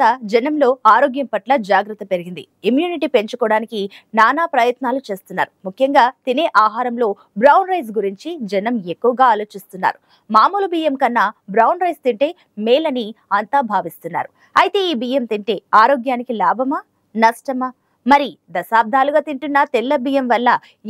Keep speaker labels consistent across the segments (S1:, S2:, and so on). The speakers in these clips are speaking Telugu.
S1: తర్వాత జనంలో ఆరోగ్యం పట్ల జాగ్రత్త పెరిగింది ఇమ్యూనిటీ పెంచుకోవడానికి నానా ప్రయత్నాలు చేస్తున్నారు ముఖ్యంగా తినే ఆహారంలో బ్రౌన్ రైస్ గురించి జనం ఎక్కువగా ఆలోచిస్తున్నారు మామూలు బియ్యం కన్నా బ్రౌన్ రైస్ తింటే మేలని అంతా భావిస్తున్నారు అయితే ఈ బియ్యం తింటే ఆరోగ్యానికి లాభమా నష్టమా మరి దశాబ్దాలుగా తింటున్న తెల్ల బియ్యం వల్ల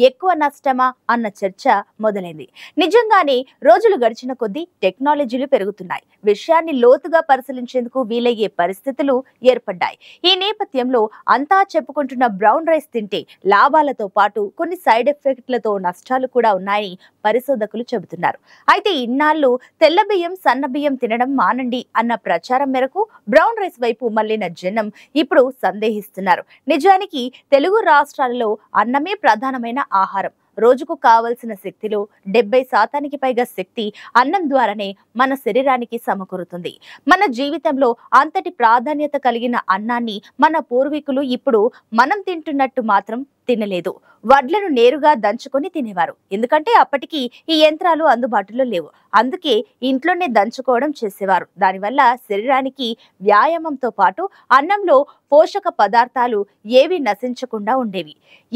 S1: ఎక్కువ నష్టమా అన్న చర్చ మొదలైంది నిజంగానే రోజులు గడిచిన కొద్దీ టెక్నాలజీలు పెరుగుతున్నాయి విషయాన్ని లోతుగా పరిశీలించేందుకు వీలయ్యే పరిస్థితులు ఏర్పడ్డాయి ఈ నేపథ్యంలో అంతా చెప్పుకుంటున్న బ్రౌన్ రైస్ తింటే లాభాలతో పాటు కొన్ని సైడ్ ఎఫెక్ట్లతో నష్టాలు కూడా ఉన్నాయని పరిశోధకులు చెబుతున్నారు అయితే ఇన్నాళ్ళు తెల్ల బియ్యం సన్న బియ్యం తినడం మానండి అన్న ప్రచారం మేరకు బ్రౌన్ రైస్ వైపు మళ్లిన జనం ఇప్పుడు సందేహిస్తున్నారు నిజానికి ఇప్పటికి తెలుగు రాష్ట్రాలలో అన్నమే ప్రధానమైన ఆహారం రోజుకు కావలసిన శక్తిలో డెబ్బై శాతానికి పైగా శక్తి అన్నం ద్వారానే మన శరీరానికి సమకూరుతుంది మన జీవితంలో అంతటి ప్రాధాన్యత కలిగిన అన్నాన్ని మన పూర్వీకులు ఇప్పుడు మనం తింటున్నట్టు మాత్రం తినలేదు వడ్లను నేరుగా దంచుకొని తినేవారు ఎందుకంటే అప్పటికి ఈ యంత్రాలు అందుబాటులో లేవు అందుకే ఇంట్లోనే దంచుకోవడం చేసేవారు దానివల్ల శరీరానికి వ్యాయామంతో పాటు అన్నంలో పోషక పదార్థాలు ఏవి నశించకుండా ఉండేవి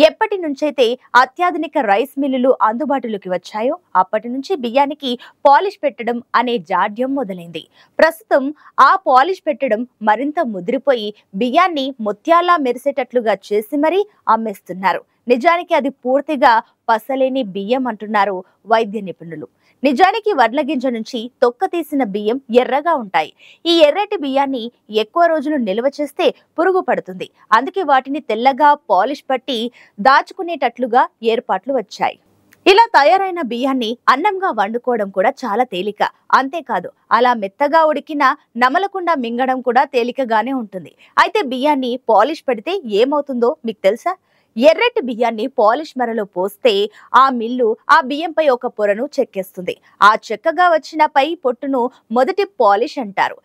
S1: ఎప్పటి నుంచైతే అత్యాధునిక రైస్ మిల్లులు అందుబాటులోకి వచ్చాయో అప్పటి నుంచి బియ్యానికి పాలిష్ పెట్టడం అనే జాడ్యం మొదలైంది ప్రస్తుతం ఆ పాలిష్ పెట్టడం మరింత ముదిరిపోయి బియ్యాన్ని ముత్యాలా మెరిసేటట్లుగా చేసి మరీ అమ్మేస్తున్నారు అంటున్నారు నిజానికి అది పూర్తిగా పసలేని బియ్యం అంటున్నారు వైద్య నిపుణులు నిజానికి వడ్ల గింజ నుంచి తొక్క తీసిన బియ్యం ఎర్రగా ఉంటాయి ఈ ఎర్రటి బియ్యాన్ని ఎక్కువ రోజులు నిల్వ చేస్తే పురుగు పడుతుంది అందుకే వాటిని తెల్లగా పాలిష్ పట్టి దాచుకునేటట్లుగా ఏర్పాట్లు వచ్చాయి ఇలా తయారైన బియ్యాన్ని అన్నంగా వండుకోవడం కూడా చాలా తేలిక అంతేకాదు అలా మెత్తగా ఉడికిన నమలకుండా మింగడం కూడా తేలికగానే ఉంటుంది అయితే బియ్యాన్ని పాలిష్ పడితే ఏమవుతుందో మీకు తెలుసా ఎర్రటి బియ్యాన్ని పాలిష్ మరలో పోస్తే ఆ మిల్లు ఆ బియ్యంపై ఒక పొరను చెక్కేస్తుంది ఆ చెక్కగా వచ్చిన పై పొట్టును మొదటి పాలిష్ అంటారు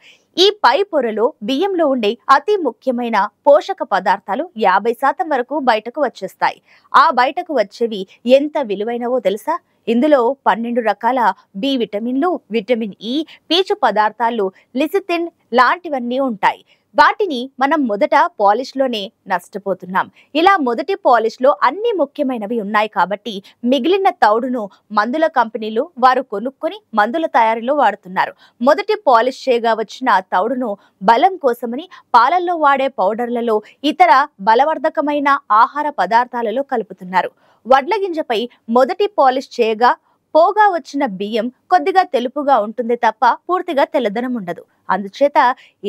S1: ఈ పై పొరలో బియ్యంలో ఉండే అతి ముఖ్యమైన పోషక పదార్థాలు యాభై శాతం వరకు బయటకు వచ్చేస్తాయి ఆ బయటకు వచ్చేవి ఎంత విలువైనవో తెలుసా ఇందులో పన్నెండు రకాల బి విటమిన్లు విటమిన్ ఇ పీచు పదార్థాలు లిసిథిన్ లాంటివన్నీ ఉంటాయి వాటిని మనం మొదట పాలిష్లోనే నష్టపోతున్నాం ఇలా మొదటి పాలిష్లో అన్ని ముఖ్యమైనవి ఉన్నాయి కాబట్టి మిగిలిన తౌడును మందుల కంపెనీలు వారు కొనుక్కొని మందుల తయారీలో వాడుతున్నారు మొదటి పాలిష్ చేయగా వచ్చిన తౌడును బలం కోసమని పాలల్లో వాడే పౌడర్లలో ఇతర బలవర్ధకమైన ఆహార పదార్థాలలో కలుపుతున్నారు వడ్ల గింజపై మొదటి పాలిష్ చేయ చేయగా పోగా వచ్చిన బియ్యం కొద్దిగా తెలుపుగా ఉంటుంది తప్ప పూర్తిగా తెల్లదనం ఉండదు అందుచేత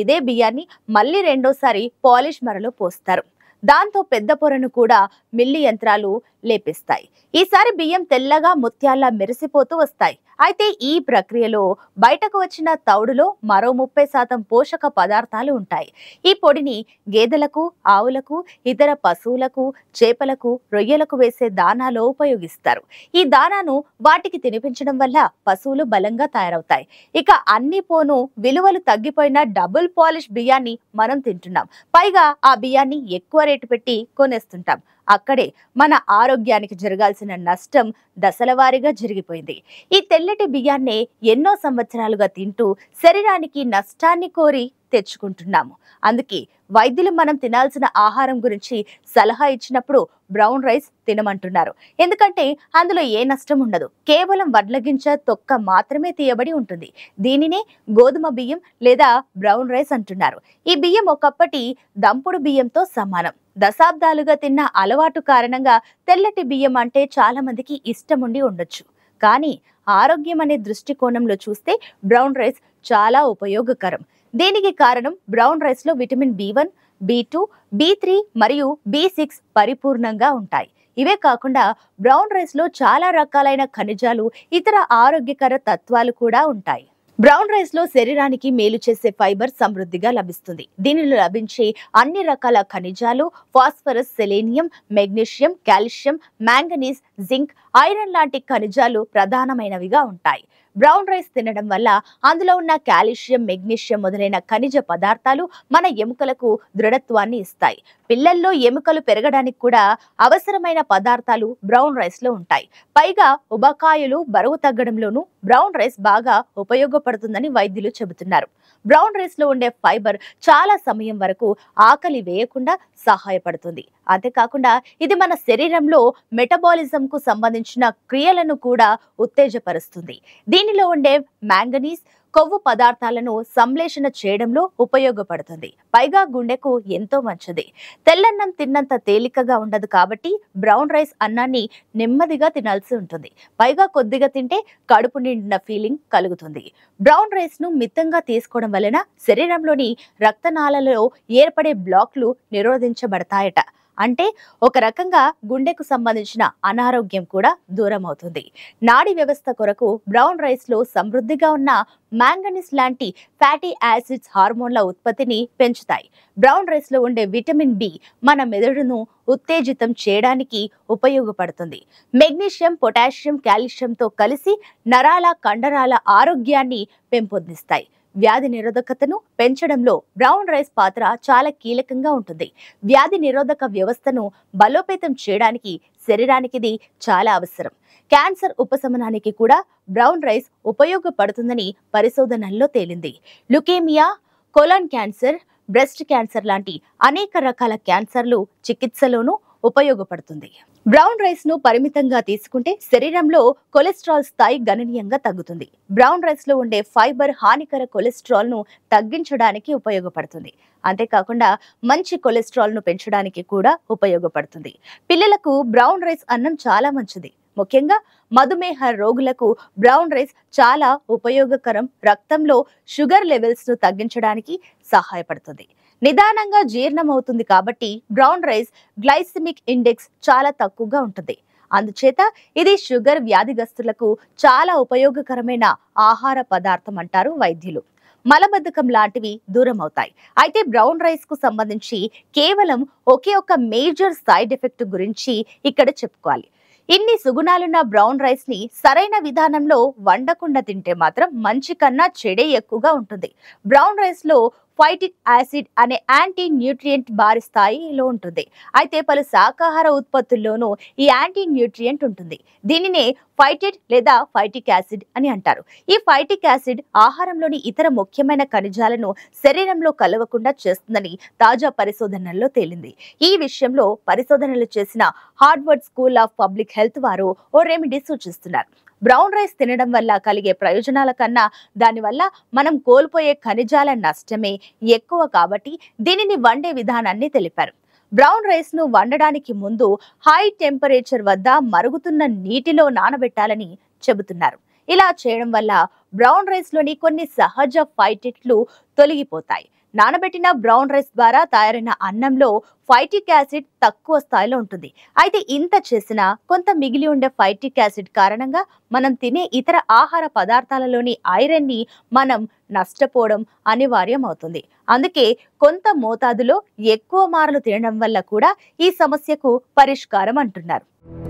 S1: ఇదే బియ్యాన్ని మళ్ళీ రెండోసారి పాలిష్ మరలో పోస్తారు దాంతో పెద్ద పొరను కూడా మిల్లి యంత్రాలు లేపిస్తాయి ఈసారి బియ్యం తెల్లగా ముత్యాల మెరిసిపోతూ వస్తాయి అయితే ఈ ప్రక్రియలో బయటకు వచ్చిన తౌడులో మరో ముప్పై శాతం పోషక పదార్థాలు ఉంటాయి ఈ పొడిని గేదెలకు ఆవులకు ఇతర పశువులకు చేపలకు రొయ్యలకు వేసే దానాలో ఉపయోగిస్తారు ఈ దానాను వాటికి తినిపించడం వల్ల పశువులు బలంగా తయారవుతాయి ఇక అన్ని పోను విలువలు తగ్గిపోయిన డబుల్ పాలిష్ బియ్యాన్ని మనం తింటున్నాం పైగా ఆ బియ్యాన్ని ఎక్కువ రేటు పెట్టి కొనేస్తుంటాం అక్కడే మన ఆరోగ్యానికి జరగాల్సిన నష్టం దశలవారీగా జరిగిపోయింది ఈ తెల్లటి బియ్యాన్నే ఎన్నో సంవత్సరాలుగా తింటూ శరీరానికి నష్టాన్ని కోరి తెచ్చుకుంటున్నాము అందుకే వైద్యులు మనం తినాల్సిన ఆహారం గురించి సలహా ఇచ్చినప్పుడు బ్రౌన్ రైస్ తినమంటున్నారు ఎందుకంటే అందులో ఏ నష్టం ఉండదు కేవలం వడ్లగించ తొక్క మాత్రమే తీయబడి ఉంటుంది దీనినే గోధుమ బియ్యం లేదా బ్రౌన్ రైస్ అంటున్నారు ఈ బియ్యం ఒకప్పటి దంపుడు బియ్యంతో సమానం దశాబ్దాలుగా తిన్న అలవాటు కారణంగా తెల్లటి బియ్యం అంటే చాలా మందికి ఇష్టం ఉండి ఉండొచ్చు కానీ ఆరోగ్యం అనే దృష్టికోణంలో చూస్తే బ్రౌన్ రైస్ చాలా ఉపయోగకరం దీనికి కారణం బ్రౌన్ రైస్లో vitamin B one B two three మరియు బి సిక్స్ పరిపూర్ణంగా ఉంటాయి ఇవే కాకుండా బ్రౌన్ రైస్లో చాలా రకాలైన ఖనిజాలు ఇతర ఆరోగ్యకర తత్వాలు కూడా ఉంటాయి బ్రౌన్ రైస్ లో శరీరానికి మేలు చేసే ఫైబర్ సమృద్ధిగా లభిస్తుంది దీనిలో లభించే అన్ని రకాల ఖనిజాలు phosphorus selenium magnesium calcium manganese zinc iron లాంటి ఖనిజాలు ప్రధానమైనవిగా ఉంటాయి బ్రౌన్ రైస్ తినడం వల్ల అందులో ఉన్న కాల్షియం మెగ్నీషియం మొదలైన ఖనిజ పదార్థాలు మన ఎముకలకు దృఢత్వాన్ని ఇస్తాయి పిల్లల్లో ఎముకలు పెరగడానికి కూడా అవసరమైన పదార్థాలు బ్రౌన్ రైస్లో ఉంటాయి పైగా ఉబకాయలు బరువు తగ్గడంలోనూ బ్రౌన్ రైస్ బాగా ఉపయోగపడుతుందని వైద్యులు చెబుతున్నారు బ్రౌన్ రైస్ లో ఉండే ఫైబర్ చాలా సమయం వరకు ఆకలి వేయకుండా సహాయపడుతుంది అంతేకాకుండా ఇది మన శరీరంలో మెటబాలిజంకు సంబంధించిన క్రియలను కూడా ఉత్తేజపరుస్తుంది దీనిలో ఉండే మ్యాంగనీస్ కొవ్వు పదార్థాలను సంశ్లేషణ చేయడంలో ఉపయోగపడుతుంది పైగా గుండెకు ఎంతో మంచిది తెల్లన్నం తిన్నంత తేలికగా ఉండదు కాబట్టి బ్రౌన్ రైస్ అన్నాన్ని నెమ్మదిగా తినాల్సి ఉంటుంది పైగా కొద్దిగా తింటే కడుపు నిండిన ఫీలింగ్ కలుగుతుంది బ్రౌన్ రైస్ ను మితంగా తీసుకోవడం వలన శరీరంలోని రక్తనాళాలలో ఏర్పడే బ్లాక్లు నిరోధించబడతాయట అంటే ఒక రకంగా గుండెకు సంబంధించిన అనారోగ్యం కూడా దూరం అవుతుంది నాడి వ్యవస్థ కొరకు బ్రౌన్ రైస్లో సమృద్ధిగా ఉన్న మ్యాంగనీస్ లాంటి ఫ్యాటీ యాసిడ్స్ హార్మోన్ల ఉత్పత్తిని పెంచుతాయి బ్రౌన్ రైస్లో ఉండే విటమిన్ బి మన మెదడును ఉత్తేజితం చేయడానికి ఉపయోగపడుతుంది మెగ్నీషియం పొటాషియం కాల్షియంతో కలిసి నరాల కండరాల ఆరోగ్యాన్ని పెంపొందిస్తాయి వ్యాధి నిరోధకతను పెంచడంలో బ్రౌన్ రైస్ పాత్ర చాలా కీలకంగా ఉంటుంది వ్యాధి నిరోధక వ్యవస్థను బలోపేతం చేయడానికి శరీరానికి ఇది చాలా అవసరం క్యాన్సర్ ఉపశమనానికి కూడా బ్రౌన్ రైస్ ఉపయోగపడుతుందని పరిశోధనల్లో తేలింది leukemia colon cancer breast cancer లాంటి అనేక రకాల క్యాన్సర్లు చికిత్సలోనూ ఉపయోగపడుతుంది బ్రౌన్ రైస్ ను పరిమితంగా తీసుకుంటే శరీరంలో కొలెస్ట్రాల్ స్థాయి గణనీయంగా తగ్గుతుంది బ్రౌన్ రైస్ లో ఉండే ఫైబర్ హానికర కొలెస్ట్రాల్ ను తగ్గించడానికి ఉపయోగపడుతుంది అంతేకాకుండా మంచి కొలెస్ట్రాల్ ను పెంచడానికి కూడా ఉపయోగపడుతుంది పిల్లలకు బ్రౌన్ రైస్ అన్నం చాలా మంచిది ముఖ్యంగా మధుమేహ రోగులకు బ్రౌన్ రైస్ చాలా ఉపయోగకరం రక్తంలో షుగర్ లెవెల్స్ ను తగ్గించడానికి సహాయపడుతుంది నిదానంగా జీర్ణమవుతుంది కాబట్టి బ్రౌన్ రైస్ గ్లైసిమిక్ ఇండెక్స్ చాలా తక్కువగా ఉంటుంది అందుచేత ఇది షుగర్ వ్యాధిగ్రస్తులకు చాలా ఉపయోగకరమైన ఆహార పదార్థం అంటారు వైద్యులు మలబద్ధకం లాంటివి దూరం అవుతాయి అయితే బ్రౌన్ రైస్ కు సంబంధించి కేవలం ఒకే ఒక మేజర్ సైడ్ ఎఫెక్ట్ గురించి ఇక్కడ చెప్పుకోవాలి ఇన్ని సుగుణాలున్న బ్రౌన్ రైస్ ని సరైన విధానంలో వండకుండా తింటే మాత్రం మంచి కన్నా చెడే ఎక్కువగా ఉంటుంది బ్రౌన్ రైస్ లో ఫైటిక్ యాసిడ్ అనే యాంటీ న్యూట్రియంట్ భారీ స్థాయిలో ఉంటుంది అయితే పలు శాకాహార ఉత్పత్తుల్లోనూ ఈ యాంటీ న్యూట్రియంట్ ఉంటుంది దీనినే ఫైటెడ్ లేదా ఫైటిక్ యాసిడ్ అని అంటారు ఈ ఫైటిక్ యాసిడ్ ఆహారంలోని ఇతర ముఖ్యమైన ఖనిజాలను శరీరంలో కలవకుండా చేస్తుందని తాజా పరిశోధనల్లో తేలింది ఈ విషయంలో పరిశోధనలు చేసిన Harvard school of public health వారు ఓ రెమెడీ సూచిస్తున్నారు బ్రౌన్ రైస్ తినడం వల్ల కలిగే ప్రయోజనాల కన్నా దానివల్ల మనం కోల్పోయే ఖనిజాల నష్టమే ఎక్కువ కాబట్టి దీనిని వండే విధానాన్ని తెలిపారు బ్రౌన్ రైస్ ను వండడానికి ముందు హై టెంపరేచర్ వద్ద మరుగుతున్న నీటిలో నానబెట్టాలని చెబుతున్నారు ఇలా చేయడం వల్ల బ్రౌన్ రైస్లోని కొన్ని సహజ ఫైటెట్లు తొలగిపోతాయి నానబెట్టిన బ్రౌన్ రైస్ ద్వారా తయారైన అన్నంలో ఫైటిక్ యాసిడ్ తక్కువ స్థాయిలో ఉంటుంది అయితే ఇంత చేసినా కొంత మిగిలి ఉండే ఫైటిక్ యాసిడ్ కారణంగా మనం తినే ఇతర ఆహార పదార్థాలలోని ఐరన్ని మనం నష్టపోవడం అనివార్యం అవుతుంది అందుకే కొంత మోతాదులో ఎక్కువ మారలు తినడం వల్ల కూడా ఈ సమస్యకు పరిష్కారం అంటున్నారు